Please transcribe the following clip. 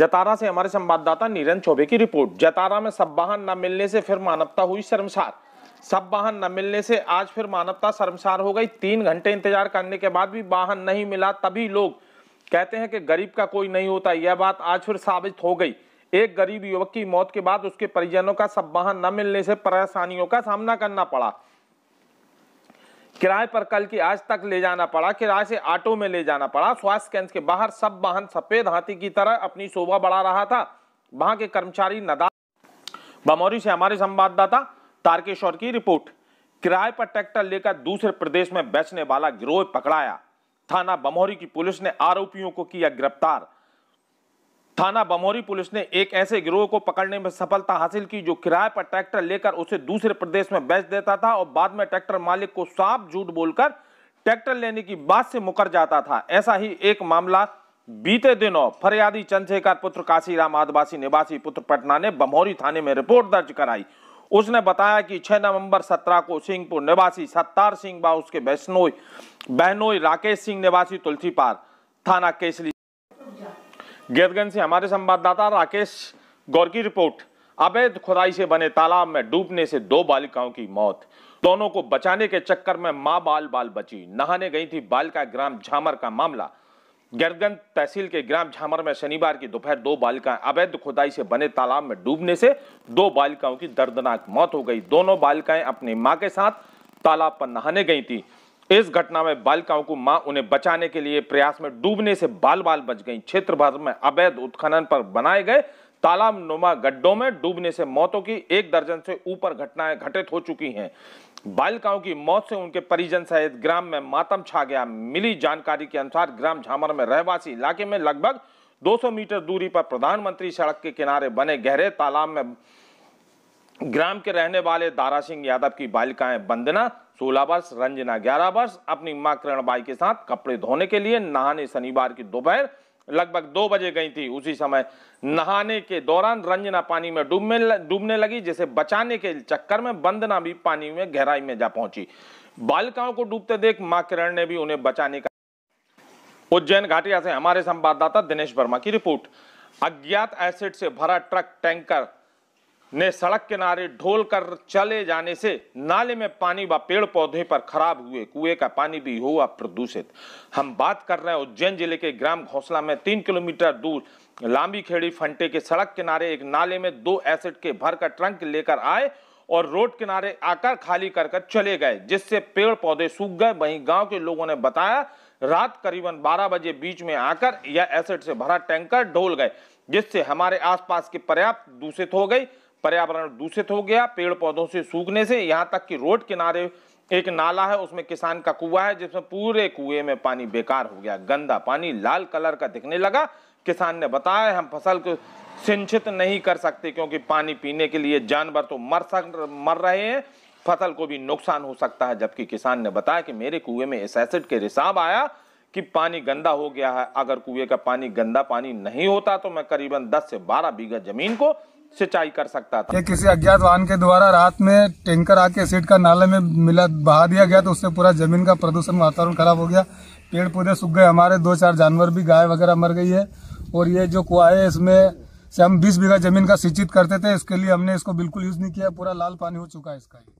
जतारा से हमारे संवाददाता नीरन चौबे की रिपोर्ट जतारा में सब वाहन न मिलने से फिर मानवता हुई शर्मसार सब वाहन न मिलने से आज फिर मानवता शर्मसार हो गई तीन घंटे इंतजार करने के बाद भी वाहन नहीं मिला तभी लोग कहते हैं कि गरीब का कोई नहीं होता यह बात आज फिर साबित हो गई एक गरीब युवक की मौत के बाद उसके परिजनों का सब वाहन न मिलने से परेशानियों का सामना करना पड़ा किराए पर कल की आज तक ले जाना पड़ा किराए से ऑटो में ले जाना पड़ा स्वास्थ्य केंद्र के बाहर सब वाहन सफेद हाथी की तरह अपनी शोभा बढ़ा रहा था वहां के कर्मचारी नदा बमौरी से हमारे संवाददाता तारकेश्वर की रिपोर्ट किराए पर ट्रैक्टर लेकर दूसरे प्रदेश में बेचने वाला गिरोह पकड़ाया थाना बमौरी की पुलिस ने आरोपियों को किया गिरफ्तार थाना बमोरी पुलिस ने एक ऐसे गिरोह को पकड़ने में सफलता हासिल की जो किराए पर ट्रैक्टर लेकर उसे दूसरे प्रदेश में बेच देता था और बाद में ट्रैक्टर मालिक को साफ झूठ बोलकर ट्रैक्टर लेने की बात से मुकर जाता था ऐसा ही एक मामला बीते दिनों फरियादी चंद्रशेखर पुत्र काशीराम आदिवासी निवासी पुत्र पटना ने बमोरी थाने में रिपोर्ट दर्ज कराई उसने बताया कि 6 नवंबर 17 को सिंहपुर निवासी सत्तार सिंह व उसके बहनोई बहनोई राकेश सिंह निवासी तुलसीपार थाना केसली गैरगंज से हमारे संवाददाता राकेश गौर की रिपोर्ट अवैध खुदाई से बने तालाब में डूबने से दो बालिकाओं की मौत दोनों को बचाने के चक्कर में मां बाल बाल बची नहाने गई थी बालिका ग्राम झामर का मामला गैरगंज तहसील के ग्राम झामर में शनिवार की दोपहर दो बालिकाएं अवैध खुदाई से बने तालाब में डूबने से दो बालिकाओं की दर्दनाक मौत हो गई दोनों बालिकाएं अपनी मां के साथ तालाब पर नहाने गई थी इस घटना में बालिकाओं को मां उन्हें बचाने के लिए प्रयास में डूबने से बाल बाल बच गई क्षेत्र भर में अवैध उत्खनन पर बनाए गए तालाब नुमा गड्ढों में डूबने से मौतों की एक दर्जन से ऊपर घटनाएं घटित हो चुकी हैं बालिकाओं की मौत से उनके परिजन सहित ग्राम में मातम छा गया मिली जानकारी के अनुसार ग्राम झामर में रहवासी इलाके में लगभग 200 मीटर दूरी पर प्रधानमंत्री सड़क के किनारे बने गहरे तालाब में ग्राम के रहने वाले दारा सिंह यादव की बालिकाएं बंदना 16 वर्ष रंजना 11 वर्ष अपनी मां बाई के साथ कपड़े धोने के लिए नहाने शनिवार की दोपहर लगभग दो बजे गई थी उसी समय नहाने के दौरान रंजना पानी में डूबने डूबने लगी जिसे बचाने के चक्कर में बंदना भी पानी में गहराई में जा पहुंची बालिकाओं को डूबते देख मां किरण ने भी उन्हें बचाने का उज्जैन घाटिया से हमारे संवाददाता दिनेश वर्मा की रिपोर्ट अज्ञात एसिड से भरा ट्रक टैंकर ने सड़क किनारे ढोल कर चले जाने से नाले में पानी व पेड़ पौधे पर खराब हुए कुएं का पानी भी हुआ प्रदूषित हम बात कर रहे हैं उज्जैन जिले के ग्राम घोसला में तीन किलोमीटर दूर लांबी खेड़ी फंटे के सड़क किनारे एक नाले में दो एसिड के भर का ट्रंक लेकर आए और रोड किनारे आकर खाली कर कर चले गए जिससे पेड़ पौधे सूख गए वहीं गांव के लोगों ने बताया रात करीबन 12 बजे बीच में आकर यह एसिड से भरा टैंकर ढोल गए जिससे हमारे आसपास की पर्याप्त दूषित हो गई पर्यावरण दूषित हो गया पेड़ पौधों से सूखने से यहाँ तक कि रोड किनारे एक नाला है उसमें किसान का कुआ है जिसमें पूरे कुएं में पानी बेकार हो गया गंदा पानी लाल कलर का दिखने लगा किसान ने बताया हम फसल को सिंचित नहीं कर सकते क्योंकि पानी पीने के लिए जानवर तो मर सक मर रहे हैं फसल को भी नुकसान हो सकता है जबकि किसान ने बताया कि मेरे कुएं में इस एसिड के रिसाव आया कि पानी गंदा हो गया है अगर कुएं का पानी गंदा पानी नहीं होता तो मैं करीबन 10 से 12 बीघा जमीन को सिंचाई कर सकता था किसी अज्ञात वाहन के द्वारा रात में टैंकर आके सीट का नाले में मिला बहा दिया गया तो उससे पूरा जमीन का प्रदूषण वातावरण खराब हो गया पेड़ पौधे सूख गए हमारे दो चार जानवर भी गाय वगैरह मर गई है और ये जो कुआ है इसमें से हम बीस बीघा जमीन का सिंचित करते थे इसके लिए हमने इसको बिल्कुल यूज नहीं किया पूरा लाल पानी हो चुका है इसका